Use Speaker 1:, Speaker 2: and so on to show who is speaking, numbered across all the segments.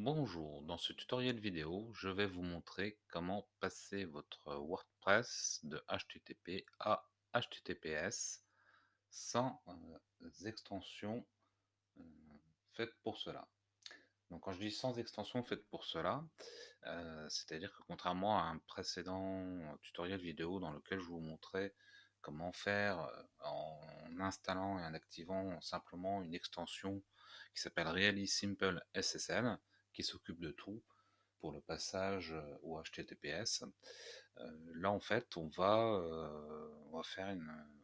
Speaker 1: Bonjour, dans ce tutoriel vidéo, je vais vous montrer comment passer votre WordPress de HTTP à HTTPS sans euh, extension euh, faite pour cela. Donc quand je dis sans extension faite pour cela, euh, c'est-à-dire que contrairement à un précédent tutoriel vidéo dans lequel je vous montrais comment faire en installant et en activant simplement une extension qui s'appelle Really Simple SSL, s'occupe de tout pour le passage euh, au HTTPS. Euh, là, en fait, on va, euh, on va faire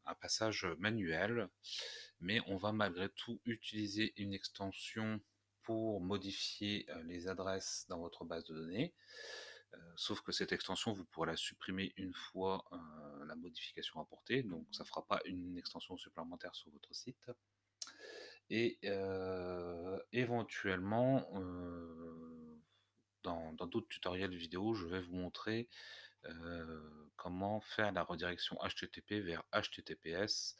Speaker 1: un passage manuel, mais on va malgré tout utiliser une extension pour modifier les adresses dans votre base de données. Sauf que cette extension, vous pourrez la supprimer une fois la modification apportée, donc ça ne fera pas une extension supplémentaire sur votre site et éventuellement dans d'autres tutoriels vidéo je vais vous montrer comment faire la redirection HTTP vers HTTPS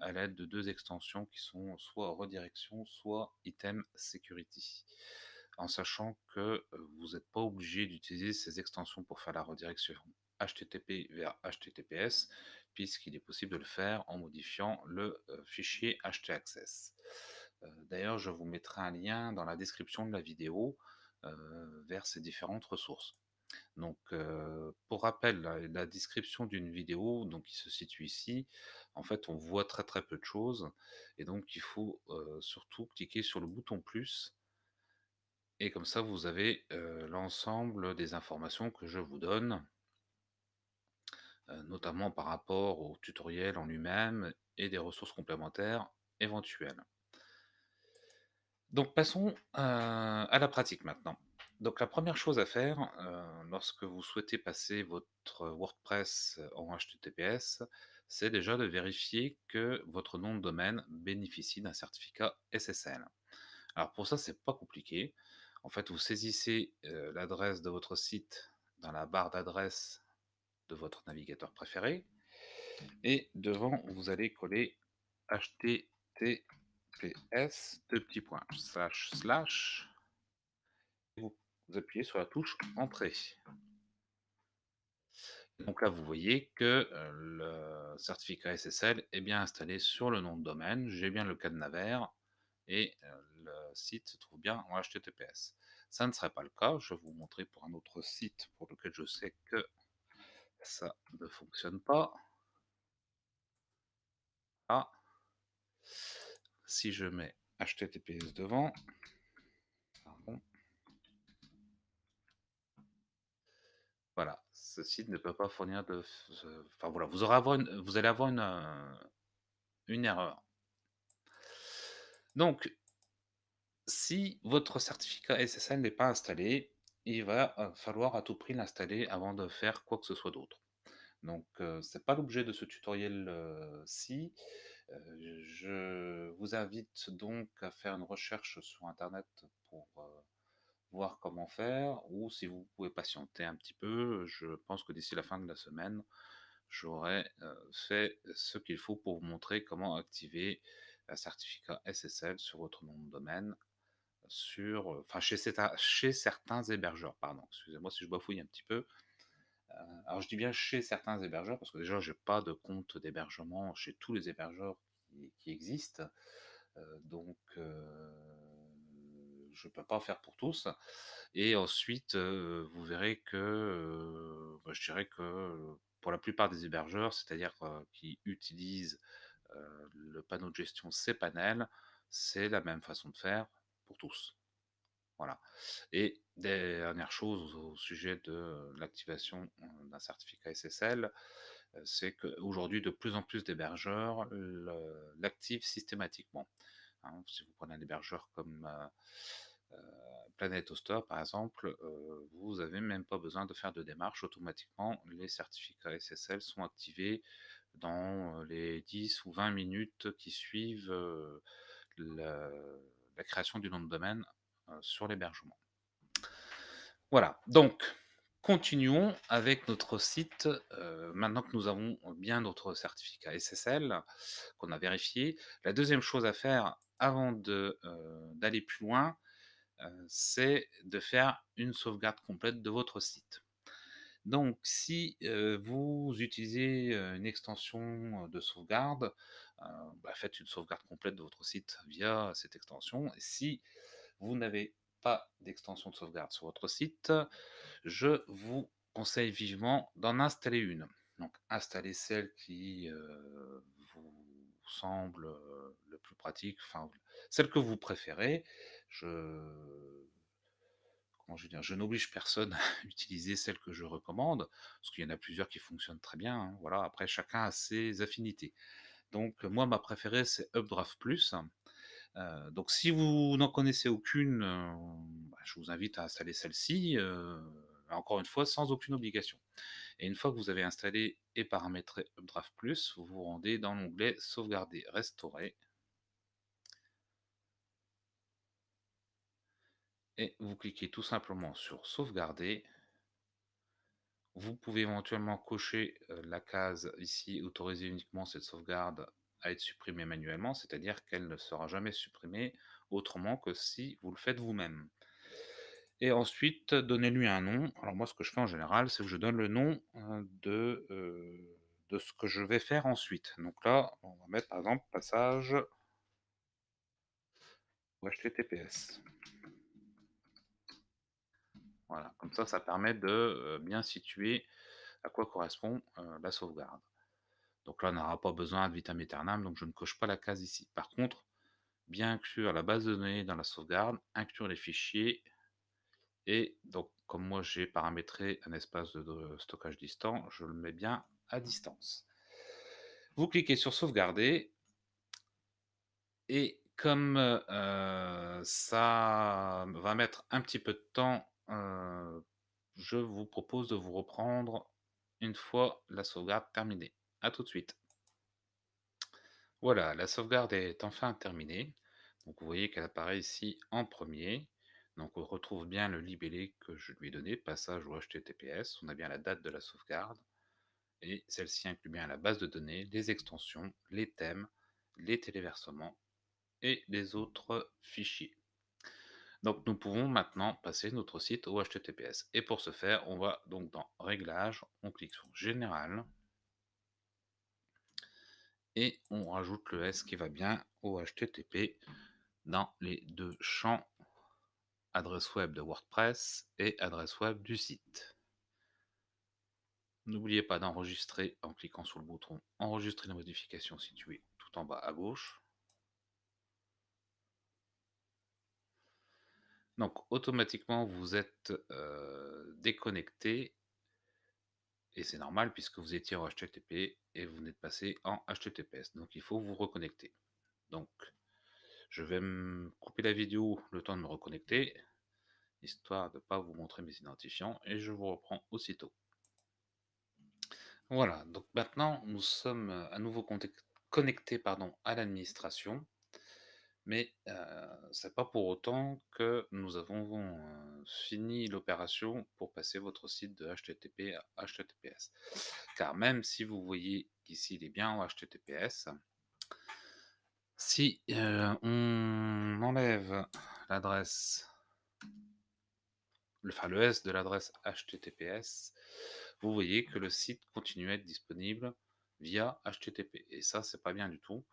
Speaker 1: à l'aide de deux extensions qui sont soit redirection soit item security en sachant que vous n'êtes pas obligé d'utiliser ces extensions pour faire la redirection HTTP vers HTTPS, puisqu'il est possible de le faire en modifiant le euh, fichier HT Access euh, D'ailleurs, je vous mettrai un lien dans la description de la vidéo euh, vers ces différentes ressources. Donc, pour rappel, la, description d'une vidéo, donc qui se situe ici, en fait, on voit très très peu de choses, et donc il faut surtout cliquer sur le bouton plus, et comme ça, vous avez l'ensemble des informations que je vous donne euh, notamment par rapport au tutoriel en lui-même et des ressources complémentaires éventuelles. Donc passons euh, à la pratique maintenant. Donc la première chose à faire euh, lorsque vous souhaitez passer votre WordPress en HTTPS, c'est déjà de vérifier que votre nom de domaine bénéficie d'un certificat SSL. Alors pour ça, c'est pas compliqué. En fait, vous saisissez l'adresse de votre site dans la barre d'adresse de votre navigateur préféré. Mmh. Et devant, vous allez coller https deux petits points slash slash. Vous, vous appuyez sur la touche entrée. Donc là, vous voyez que euh, le certificat SSL est bien installé sur le nom de domaine. J'ai bien le cadenas vert et euh, le site se trouve bien en HTTPS. Ça ne serait pas le cas. Je vais vous montrer pour un autre site pour lequel je sais que ça ne fonctionne pas. Ah. Si je mets HTTPS devant. Voilà, ce site ne peut pas fournir de. Enfin voilà, vous, aurez vous allez avoir une, euh, une erreur. Donc, si votre certificat SSL n'est pas installé, il va falloir à tout prix l'installer avant de faire quoi que ce soit d'autre. Donc c'est pas l'objet de ce tutoriel-ci. je vous invite donc à faire une recherche sur internet pour voir comment faire, ou si vous pouvez patienter un petit peu, je pense que d'ici la fin de la semaine, j'aurai fait ce qu'il faut pour vous montrer comment activer un certificat SSL sur votre nom de domaine sur, enfin chez, chez, certains hébergeurs, pardon. Excusez-moi si je bafouille un petit peu. Euh, alors je dis bien chez certains hébergeurs parce que déjà je n'ai pas de compte d'hébergement chez tous les hébergeurs qui, existent, donc je ne peux pas faire pour tous. Et ensuite vous verrez que, bah, je dirais que pour la plupart des hébergeurs, c'est-à-dire qui utilisent le panneau de gestion cPanel, c'est la même façon de faire pour tous. Voilà. Et dernière chose au sujet de l'activation euh, d'un certificat SSL, euh, c'est qu'aujourd'hui, de plus en plus d'hébergeurs l'activent systématiquement. Hein, si vous prenez un hébergeur comme euh, euh Planet par exemple, vous n'avez même pas besoin de faire de démarche. Automatiquement, les certificats SSL sont activés dans les 10 ou 20 minutes qui suivent la création du nom de domaine euh, sur l'hébergement. Voilà, donc continuons avec notre site. Euh, maintenant que nous avons bien notre certificat SSL qu'on a vérifié, la deuxième chose à faire avant euh, d'aller plus loin, c'est de faire une sauvegarde complète de votre site. Donc, si vous utilisez une extension de sauvegarde, bah, faites une sauvegarde complète de votre site via cette extension. Et si vous n'avez pas d'extension de sauvegarde sur votre site, je vous conseille vivement d'en installer une. Donc, installez celle qui vous semble le plus pratique, enfin, celle que vous préférez. Je je n'oblige personne à utiliser celle que je recommande, parce qu'il y en a plusieurs qui fonctionnent très bien. Hein, voilà, après chacun a ses affinités. Donc moi ma préférée c'est Updraft Plus. Hein. Euh, donc si vous n'en connaissez aucune, euh, bah, je vous invite à installer celle-ci. Euh, encore une fois, sans aucune obligation. Et une fois que vous avez installé et paramétré Updraft Plus, vous vous rendez dans l'onglet Sauvegarder, Restaurer. et vous cliquez tout simplement sur sauvegarder. Vous pouvez éventuellement cocher la case ici autoriser uniquement cette sauvegarde à être supprimée manuellement, c'est-à-dire qu'elle ne sera jamais supprimée autrement que si vous le faites vous-même. Et ensuite, donnez-lui un nom. Alors moi, ce que je fais en général, c'est que je donne le nom hein, de, de ce que je vais faire ensuite. Donc là, on va mettre par exemple passage HTTPS comme ça, ça permet de bien situer à quoi correspond la sauvegarde. Donc là, on n'aura pas besoin de vitam aeternam, donc je ne coche pas la case ici. Par contre, bien inclure la base de données dans la sauvegarde, inclure les fichiers, et donc comme moi j'ai paramétré un espace de stockage distant, je le mets bien à distance. Vous cliquez sur sauvegarder, et comme ça va mettre un petit peu de temps euh, je vous propose de vous reprendre une fois la sauvegarde terminée. A tout de suite. Voilà, la sauvegarde est enfin terminée. Donc vous voyez qu'elle apparaît ici en premier. Donc on retrouve bien le libellé que je lui ai donné, passage ou HTTPS. On a bien la date de la sauvegarde. Et celle-ci inclut bien la base de données, les extensions, les thèmes, les téléversements et les autres fichiers. Donc nous pouvons maintenant passer notre site au HTTPS. Et pour ce faire, on va donc dans Réglages, on clique sur Général et on rajoute le S qui va bien au HTTP dans les deux champs adresse web de WordPress et adresse web du site. N'oubliez pas d'enregistrer en cliquant sur le bouton Enregistrer les modifications situées tout en bas à gauche. Donc automatiquement, vous êtes déconnecté. Et c'est normal puisque vous étiez en HTTP et vous n'êtes passé en HTTPS. Donc il faut vous reconnecter. Donc je vais me couper la vidéo le temps de me reconnecter, histoire de ne pas vous montrer mes identifiants. Et je vous reprends aussitôt. Voilà, donc maintenant nous sommes à nouveau connectés pardon, à l'administration. Mais ce c'est pas pour autant que nous avons fini l'opération pour passer votre site de HTTP à HTTPS. Car même si vous voyez qu'ici il est bien en HTTPS, si on enlève l'adresse, enfin le S de l'adresse HTTPS, vous voyez que le site continue à être disponible via HTTP. Et ça, c'est pas bien du tout.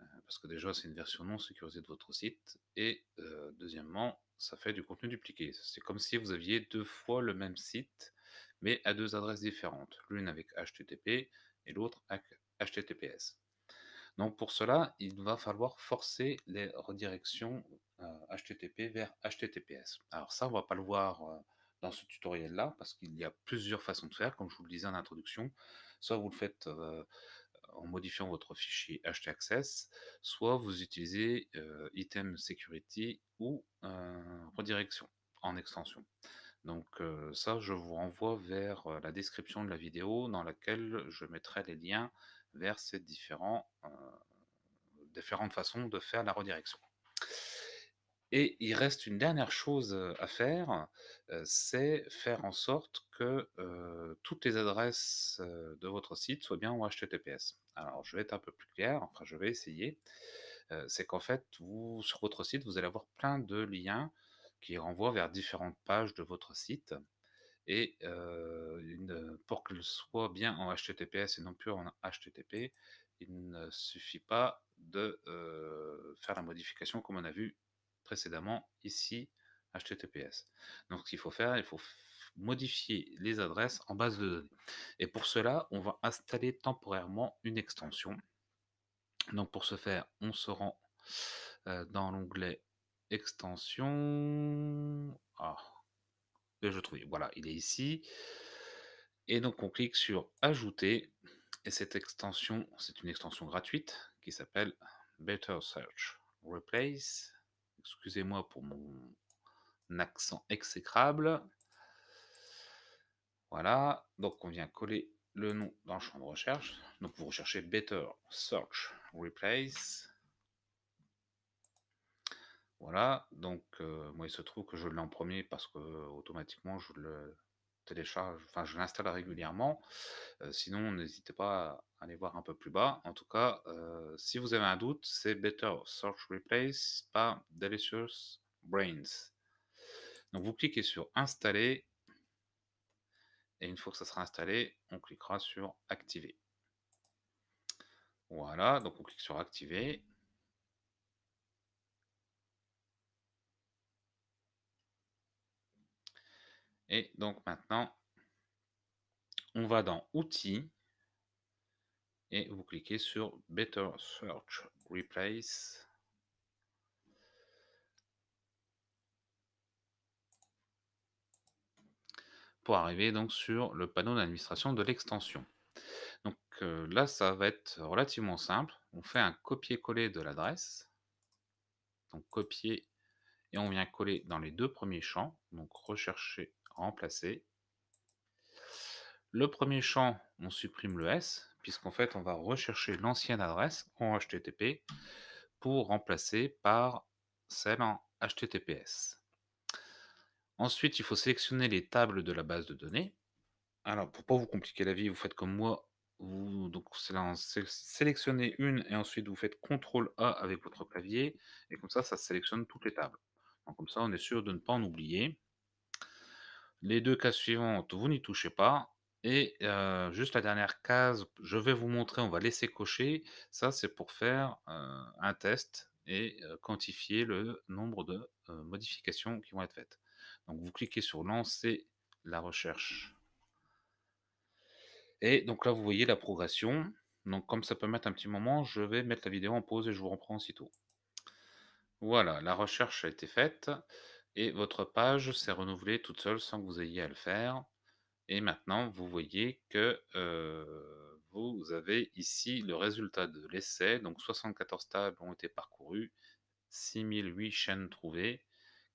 Speaker 1: Euh, parce que déjà, c'est une version non sécurisée de votre site. Et euh, deuxièmement, ça fait du contenu dupliqué. C'est comme si vous aviez deux fois le même site, mais à deux adresses différentes, l'une avec HTTP et l'autre avec HTTPS. Donc pour cela, il va falloir forcer les redirections HTTP euh, vers HTTPS. Alors ça, on va pas le voir dans ce tutoriel-là, parce qu'il y a plusieurs façons de faire, comme je vous le disais en introduction. Soit vous le faites en modifiant votre fichier htaccess, soit vous utilisez euh, item security ou euh, redirection en extension. Donc euh, ça, je vous renvoie vers la description de la vidéo dans laquelle je mettrai les liens vers ces différentes façons de faire la redirection. Et il reste une dernière chose à faire, c'est faire en sorte que toutes les adresses de votre site soient bien en HTTPS. Alors, je vais être un peu plus clair, enfin, je vais essayer. c'est qu'en fait, vous, sur votre site, vous allez avoir plein de liens qui renvoient vers différentes pages de votre site. Et pour qu'il soit bien en HTTPS et non plus en HTTP, il ne suffit pas de faire la modification comme on a vu précédemment ici HTTPS. Donc ce qu'il faut faire, il faut modifier les adresses en base de données. Et pour cela, on va installer temporairement une extension. Donc pour ce faire, on se rend euh, dans l'onglet extension. Ah, je trouve. Voilà, il est ici. Et donc on clique sur ajouter. Et cette extension, c'est une extension gratuite qui s'appelle Better Search Replace Excusez-moi pour mon accent exécrable. Voilà, donc on vient coller le nom dans le champ de recherche. Donc vous recherchez Better Search Replace. Voilà, donc euh, moi il se trouve que je l'ai en premier parce que euh, automatiquement je le télécharge, enfin je l'installe régulièrement. Euh, sinon n'hésitez pas à allez voir un peu plus bas. En tout cas, euh, si vous avez un doute, c'est Better Search Replace par Delicious Brains. Donc vous cliquez sur Installer. Et une fois que ça sera installé, on cliquera sur Activer. Voilà, donc on clique sur Activer. Et donc maintenant, on va dans Outils, et vous cliquez sur Better Search Replace. pour arriver donc sur le panneau d'administration de l'extension. Donc euh, là, ça va être relativement simple. On fait un copier-coller de l'adresse. Donc copier et on vient coller dans les deux premiers champs. Donc rechercher, remplacer. Le premier champ, on supprime le S puisqu'en fait, on va rechercher l'ancienne adresse en HTTP pour remplacer par celle en HTTPS. Ensuite, il faut sélectionner les tables de la base de données. Alors, pour ne pas vous compliquer la vie, vous faites comme moi, vous donc, sélectionnez une et ensuite vous faites CTRL A avec votre clavier, et comme ça, ça sélectionne toutes les tables. comme ça, on est sûr de ne pas en oublier. Les deux cases suivantes, vous n'y touchez pas. Et juste la dernière case, je vais vous montrer, on va laisser cocher. Ça, c'est pour faire un test et quantifier le nombre de modifications qui vont être faites. Donc, vous cliquez sur lancer la recherche. Et donc là, vous voyez la progression. Donc, comme ça peut mettre un petit moment, je vais mettre la vidéo en pause et je vous reprends aussitôt. Voilà, la recherche a été faite et votre page s'est renouvelée toute seule sans que vous ayez à le faire. Et maintenant, vous voyez que euh, vous avez ici le résultat de l'essai. Donc 74 tables ont été parcourues, 6008 chaînes trouvées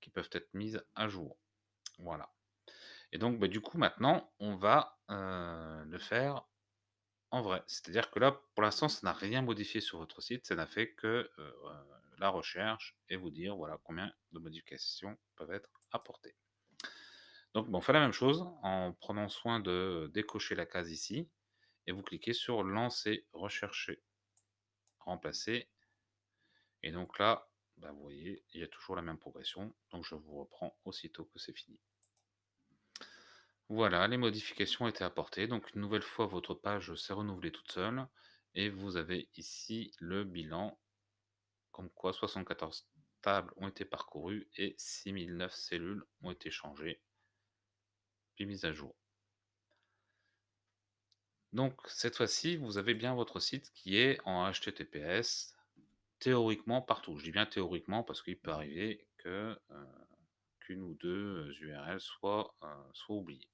Speaker 1: qui peuvent être mises à jour. Voilà. Et donc, bah, du coup, maintenant, on va euh, le faire en vrai. C'est-à-dire que là, pour l'instant, ça n'a rien modifié sur votre site. Ça n'a fait que euh, la recherche et vous dire voilà combien de modifications peuvent être apportées. Donc, ben, on fait la même chose en prenant soin de décocher la case ici et vous cliquez sur lancer, rechercher, remplacer. Et donc là, ben, vous voyez, il y a toujours la même progression. Donc je vous reprends aussitôt que c'est fini. Voilà, les modifications ont été apportées. Donc une nouvelle fois, votre page s'est renouvelée toute seule. Et vous avez ici le bilan, comme quoi 74 tables ont été parcourues et 6009 cellules ont été changées puis mise à jour. Donc cette fois-ci, vous avez bien votre site qui est en HTTPS théoriquement partout. Je dis bien théoriquement parce qu'il peut arriver que euh, qu'une ou deux URL euh, euh, soient, oubliées.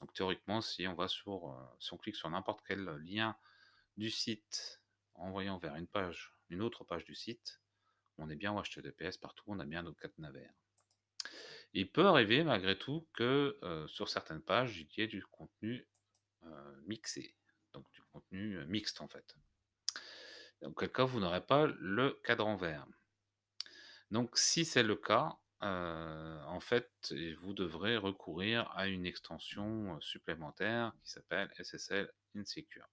Speaker 1: Donc théoriquement, si on va sur, si clique sur n'importe quel lien du site en voyant vers une page, une autre page du site, on est bien au HTTPS partout, on a bien nos quatre navires il peut arriver malgré tout que sur certaines pages, il y ait du contenu mixé, donc du contenu mixte en fait. Dans quel cas, vous n'aurez pas le cadran vert. Donc si c'est le cas, en fait, vous devrez recourir à une extension supplémentaire qui s'appelle SSL Insecure.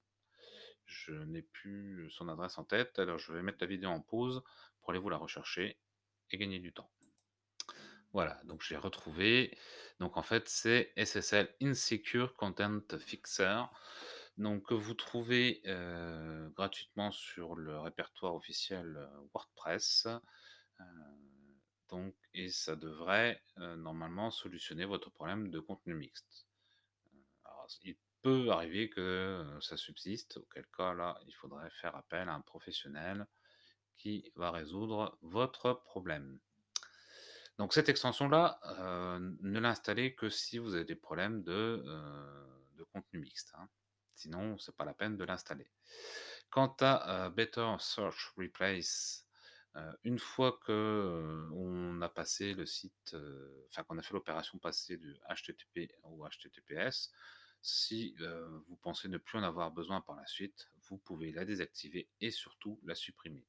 Speaker 1: Je n'ai plus son adresse en tête, alors je vais mettre la vidéo en pause pour aller vous la rechercher et gagner du temps. Voilà, donc je l'ai retrouvé. Donc en fait, c'est SSL Insecure Content Fixer. Donc que vous trouvez euh, gratuitement sur le répertoire officiel euh, WordPress. Euh, donc, et ça devrait normalement solutionner votre problème de contenu mixte. il peut arriver que ça subsiste, auquel cas là, il faudrait faire appel à un professionnel qui va résoudre votre problème. Donc cette extension-là, euh, ne l'installez que si vous avez des problèmes de, euh, contenu mixte. Hein. Sinon, ce n'est pas la peine de l'installer. Quant à euh, Better Search Replace, une fois que on a passé le site, enfin qu'on a fait l'opération passée du HTTP au HTTPS, si vous pensez ne plus en avoir besoin par la suite, vous pouvez la désactiver et surtout la supprimer.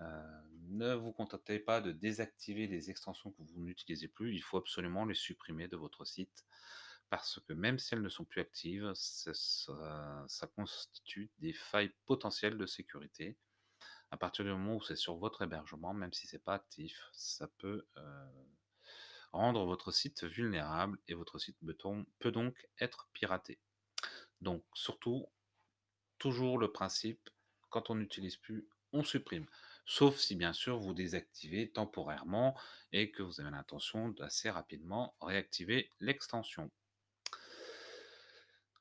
Speaker 1: Euh, ne vous contentez pas de désactiver les extensions que vous n'utilisez plus, il faut absolument les supprimer de votre site parce que même si elles ne sont plus actives, ça, constitue des failles potentielles de sécurité. À partir du moment où c'est sur votre hébergement, même si c'est pas actif, ça peut euh, rendre votre site vulnérable et votre site peut donc être piraté. Donc surtout, toujours le principe, quand on n'utilise plus, on supprime sauf si bien sûr vous désactivez temporairement et que vous avez l'intention d'assez rapidement réactiver l'extension.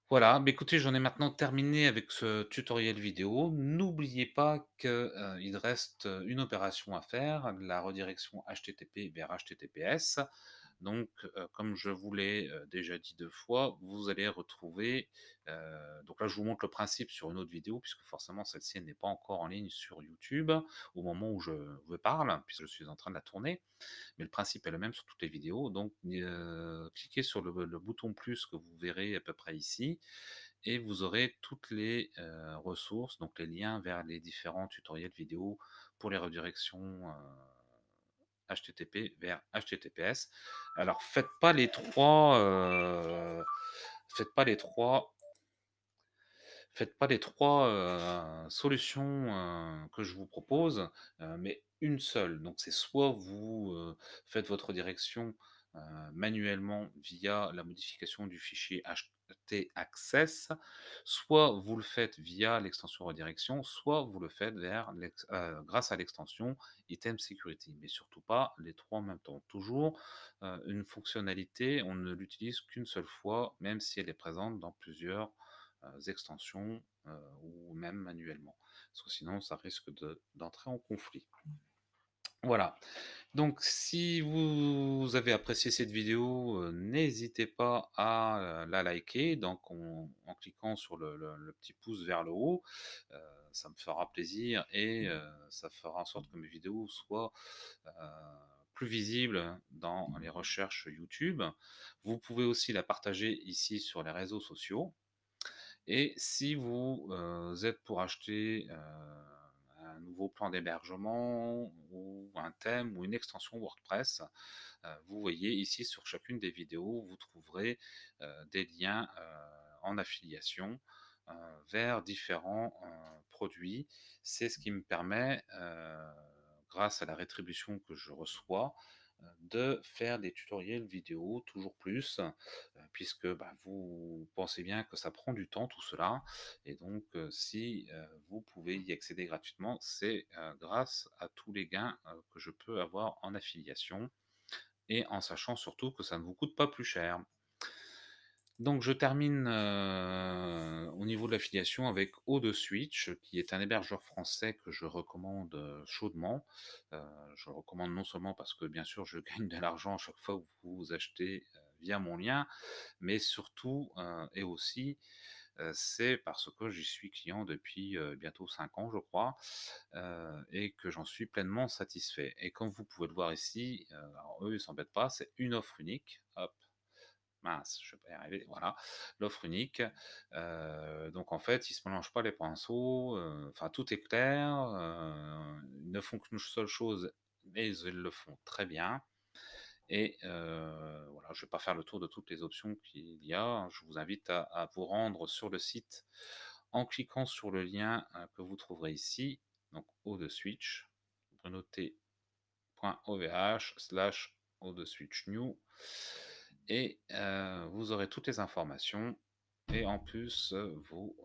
Speaker 1: Voilà, mais bah, écoutez, j'en ai maintenant terminé avec ce tutoriel vidéo. N'oubliez pas qu'il euh, reste une opération à faire, la redirection HTTP vers HTTPS. Donc, comme je vous l'ai déjà dit deux fois, vous allez retrouver. donc là, je vous montre le principe sur une autre vidéo, puisque forcément celle-ci n'est pas encore en ligne sur YouTube au moment où je vous parle, puisque je suis en train de la tourner. Mais le principe est le même sur toutes les vidéos. Donc, cliquez sur le, le, bouton plus que vous verrez à peu près ici, et vous aurez toutes les ressources, donc les liens vers les différents tutoriels vidéo pour les redirections HTTP vers HTTPS. Alors, euh, faites pas les trois. faites pas les trois. Faites pas les trois solutions euh, que je vous propose, euh, mais une seule. Donc, c'est soit vous faites votre direction euh, manuellement via la modification du fichier htaccess, soit vous le faites via l'extension redirection, soit vous le faites vers euh, grâce à l'extension item security, mais surtout pas les trois en même temps. Toujours euh, une fonctionnalité, on ne l'utilise qu'une seule fois, même si elle est présente dans plusieurs extensions ou même manuellement, parce que sinon ça risque d'entrer en conflit. Voilà. Donc, si vous avez apprécié cette vidéo, euh, n'hésitez pas à euh, la liker. Donc, en cliquant sur le, petit pouce vers le haut, euh, ça me fera plaisir et mmh. ça fera en sorte que mes vidéos soient plus visibles dans les recherches YouTube. Vous pouvez aussi la partager ici sur les réseaux sociaux. Et si vous êtes pour acheter nouveau plan d'hébergement ou un thème ou une extension WordPress. Euh, vous voyez ici sur chacune des vidéos, vous trouverez euh, des liens euh, en affiliation vers différents produits. C'est ce qui me permet, grâce à la rétribution que je reçois, de faire des tutoriels vidéo toujours plus, euh, puisque bah, vous pensez bien que ça prend du temps tout cela, et donc euh, si euh, vous pouvez y accéder gratuitement, c'est grâce à tous les gains que je peux avoir en affiliation, et en sachant surtout que ça ne vous coûte pas plus cher. Donc je termine euh, au niveau de l'affiliation avec O 2 Switch, qui est un hébergeur français que je recommande euh, chaudement. Euh, je le recommande non seulement parce que bien sûr je gagne de l'argent à chaque fois que vous achetez via mon lien, mais surtout et aussi c'est parce que j'y suis client depuis bientôt 5 ans, je crois, et que j'en suis pleinement satisfait. Et comme vous pouvez le voir ici, eux, ils s'embêtent pas, c'est une offre unique. Hop, mince, je ne vais pas y arriver, voilà, l'offre unique. Euh, donc en fait, ils ne se mélangent pas les pinceaux, euh, enfin tout est clair, euh, ils ne font qu'une seule chose, mais ils le font très bien. Et voilà, je ne vais pas faire le tour de toutes les options qu'il y a. Hein. Je vous invite à, vous rendre sur le site en cliquant sur le lien que vous trouverez ici, donc o de switch, slash o de switch new et vous aurez toutes les informations. Et en plus, vous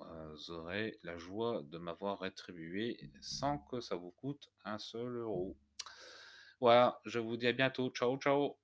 Speaker 1: aurez la joie de m'avoir rétribué sans que ça vous coûte un seul euro. Voilà, je vous dis à bientôt. Ciao, ciao.